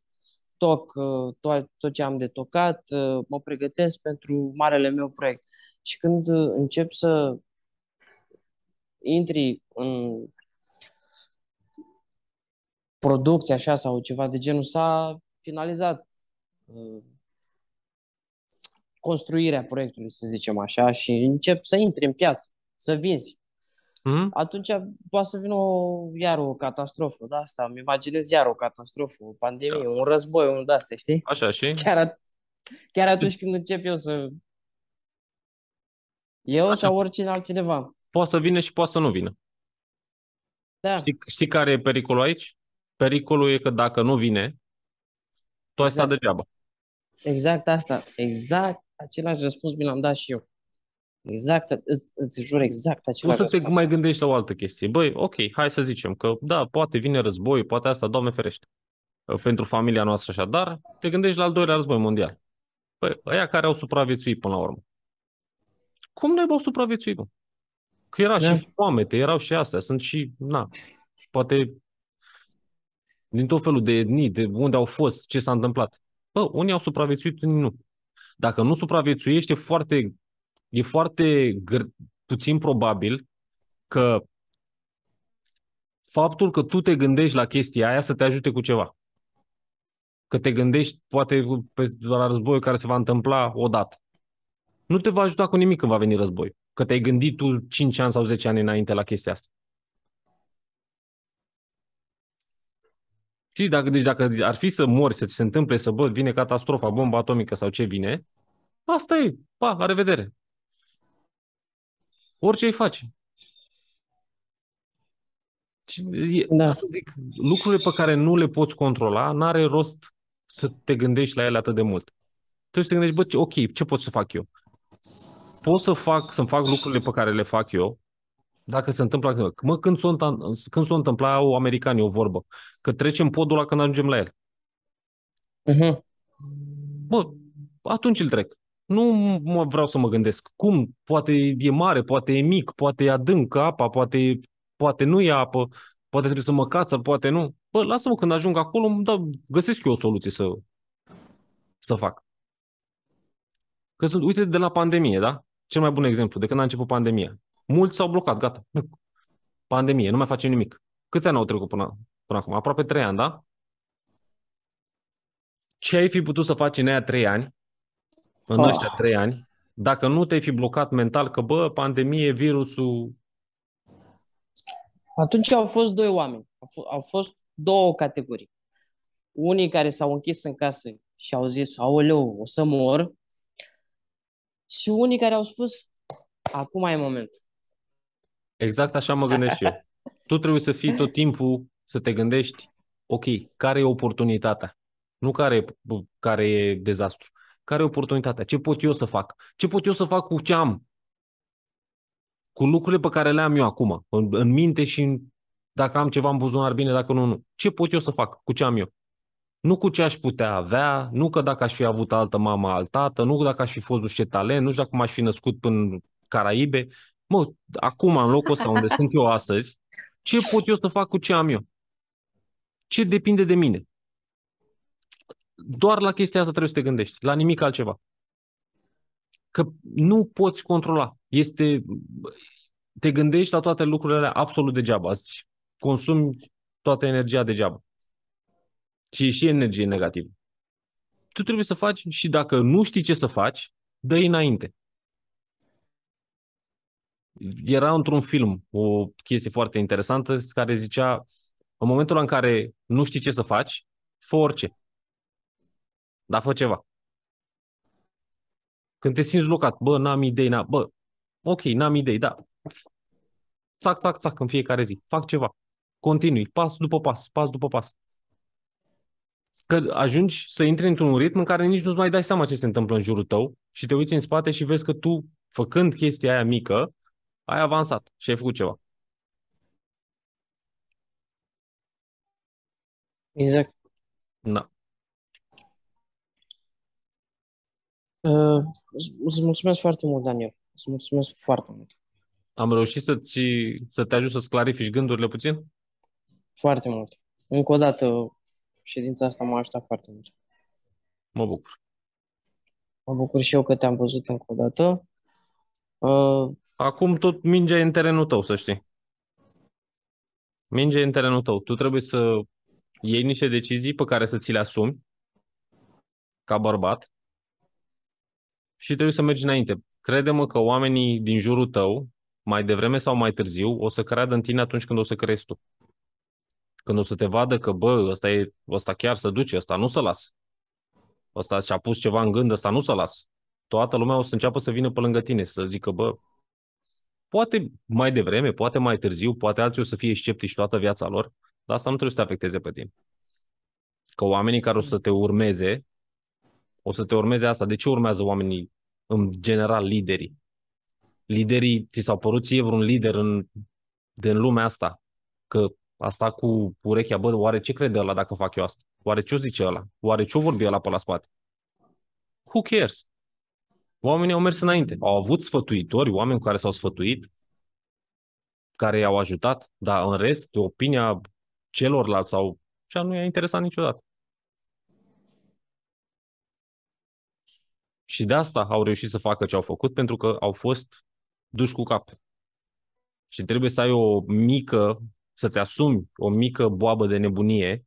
toc uh, tot, tot ce am de tocat, uh, mă pregătesc pentru marele meu proiect. Și când uh, încep să intri în producție așa sau ceva de genul, s-a finalizat construirea proiectului, să zicem așa, și încep să intri în piață, să vinzi. Mm-hmm. Atunci poate să vină o, iar o catastrofă, da asta, îmi imaginez iar o catastrofă, o pandemie, da. un război, unul de asta, știi? Așa și? Chiar, at- chiar atunci când încep eu să... Eu așa. sau oricine altcineva. Poate să vină și poate să nu vină. Da. Știi, știi care e pericolul aici? Pericolul e că dacă nu vine, tu ai exact. stat degeaba. Exact asta. Exact același răspuns mi l-am dat și eu. Exact, îți, îți jur exact același răspuns. să te mai gândești la o altă chestie. Băi, ok, hai să zicem că da, poate vine război, poate asta, Doamne ferește, uh, pentru familia noastră așa, dar te gândești la al doilea război mondial. Păi, aia care au supraviețuit până la urmă. Cum ne au supraviețuit? Că era da. și foamete, erau și astea, sunt și, na, poate din tot felul de etnii, de unde au fost, ce s-a întâmplat. Bă, unii au supraviețuit, unii nu. Dacă nu supraviețuiești, e foarte, e foarte gr- puțin probabil că faptul că tu te gândești la chestia aia să te ajute cu ceva. Că te gândești poate la războiul care se va întâmpla odată. Nu te va ajuta cu nimic când va veni război. Că te-ai gândit tu 5 ani sau 10 ani înainte la chestia asta. Știi, dacă, deci dacă ar fi să mori, să ți se întâmple, să bă, vine catastrofa, bomba atomică sau ce vine, asta e, pa, la revedere. Orice îi faci. Da. Să zic, lucrurile pe care nu le poți controla, n-are rost să te gândești la ele atât de mult. Tu să te gândești, bă, ok, ce pot să fac eu? Pot să fac, să-mi fac lucrurile pe care le fac eu, dacă se întâmplă, mă, când s-o, când s-o întâmpla, au americanii o vorbă, că trecem podul ăla când ajungem la el. Uh-huh. Mhm. Bă, atunci îl trec. Nu mă vreau să mă gândesc cum, poate e mare, poate e mic, poate e adânc apa, poate, poate nu e apă, poate trebuie să mă cață, poate nu. Bă, lasă-mă când ajung acolo, da, găsesc eu o soluție să, să fac. Că sunt, uite, de la pandemie, da? Cel mai bun exemplu, de când a început pandemia. Mulți s-au blocat, gata. Pandemie, nu mai facem nimic. Câți ani au trecut până, până acum? Aproape trei ani, da? Ce ai fi putut să faci în aia trei ani, în oh. ăștia trei ani, dacă nu te-ai fi blocat mental că, bă, pandemie, virusul... Atunci au fost doi oameni. Au, f- au fost două categorii. Unii care s-au închis în casă și au zis, aoleu, o să mor. Și unii care au spus, acum e momentul. Exact așa mă gândesc și eu. Tu trebuie să fii tot timpul să te gândești, ok, care e oportunitatea? Nu care, care e dezastru. Care e oportunitatea? Ce pot eu să fac? Ce pot eu să fac cu ce am? Cu lucrurile pe care le am eu acum, în, în minte și în, dacă am ceva în buzunar, bine, dacă nu, nu. Ce pot eu să fac? Cu ce am eu? Nu cu ce aș putea avea, nu că dacă aș fi avut altă mamă, alt tată, nu dacă aș fi fost duce talent, nu știu dacă m-aș fi născut în Caraibe, mă, acum, în locul ăsta unde sunt eu astăzi, ce pot eu să fac cu ce am eu? Ce depinde de mine? Doar la chestia asta trebuie să te gândești, la nimic altceva. Că nu poți controla. Este, te gândești la toate lucrurile alea absolut degeaba. Îți consumi toată energia degeaba. Și și energie negativă. Tu trebuie să faci și dacă nu știi ce să faci, dă înainte. Era într-un film o chestie foarte interesantă care zicea, în momentul în care nu știi ce să faci, fă orice. Dar fă ceva. Când te simți blocat, bă, n-am idei, n-am, bă, ok, n-am idei, da. Țac, țac, țac în fiecare zi. Fac ceva. Continui, pas după pas, pas după pas. Că ajungi să intri într-un ritm în care nici nu-ți mai dai seama ce se întâmplă în jurul tău și te uiți în spate și vezi că tu, făcând chestia aia mică, ai avansat și ai făcut ceva. Exact. Da. Uh, îți mulțumesc foarte mult, Daniel. Îți mulțumesc foarte mult. Am reușit să, ți, să te ajut să-ți clarifici gândurile puțin? Foarte mult. Încă o dată, ședința asta m-a ajutat foarte mult. Mă bucur. Mă bucur și eu că te-am văzut încă o dată. Uh, Acum tot mingea e în terenul tău, să știi. Mingea e în terenul tău. Tu trebuie să iei niște decizii pe care să ți le asumi ca bărbat și trebuie să mergi înainte. Crede-mă că oamenii din jurul tău, mai devreme sau mai târziu, o să creadă în tine atunci când o să crezi tu. Când o să te vadă că, bă, ăsta, e, ăsta chiar să duce, ăsta nu să las. Ăsta și-a pus ceva în gând, ăsta nu să las. Toată lumea o să înceapă să vină pe lângă tine, să zică, bă, Poate mai devreme, poate mai târziu, poate alții o să fie sceptici toată viața lor, dar asta nu trebuie să te afecteze pe tine. Că oamenii care o să te urmeze, o să te urmeze asta. De ce urmează oamenii, în general, liderii? Liderii, ți s-au părut ție vreun lider în, din lumea asta? Că asta cu urechea, bă, oare ce crede ăla dacă fac eu asta? Oare ce o zice ăla? Oare ce o vorbi ăla pe la spate? Who cares? Oamenii au mers înainte. Au avut sfătuitori, oameni care s-au sfătuit, care i-au ajutat, dar în rest, opinia celorlalți sau cea nu i-a interesat niciodată. Și de asta au reușit să facă ce au făcut, pentru că au fost duși cu cap. Și trebuie să ai o mică, să-ți asumi o mică boabă de nebunie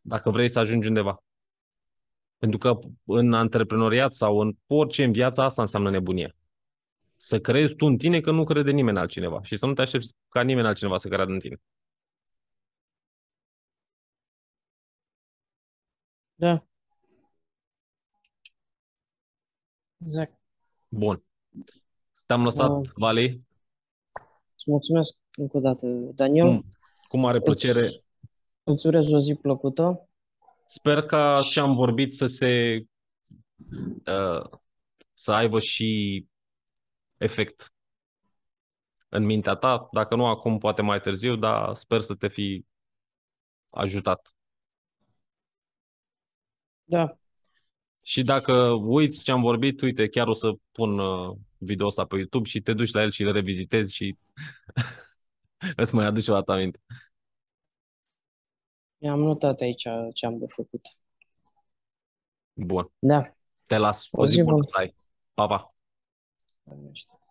dacă vrei să ajungi undeva. Pentru că în antreprenoriat sau în orice în viața asta înseamnă nebunie. Să crezi tu în tine că nu crede nimeni altcineva și să nu te aștepți ca nimeni altcineva să creadă în tine. Da. Exact. Bun. Te-am lăsat, uh, Vali. Îți mulțumesc încă o dată, Daniel. Cum are plăcere. Îți, îți urez o zi plăcută Sper ca ce am vorbit să se uh, să aibă și efect în mintea ta, dacă nu acum, poate mai târziu, dar sper să te fi ajutat. Da. Și dacă uiți ce am vorbit, uite, chiar o să pun uh, video ăsta pe YouTube și te duci la el și îl revizitezi și îți mai aduci o dată aminte. Mi-am notat aici ce am de făcut. Bun. Da. Te las. O, o zi, zi bună să ai. Pa, pa.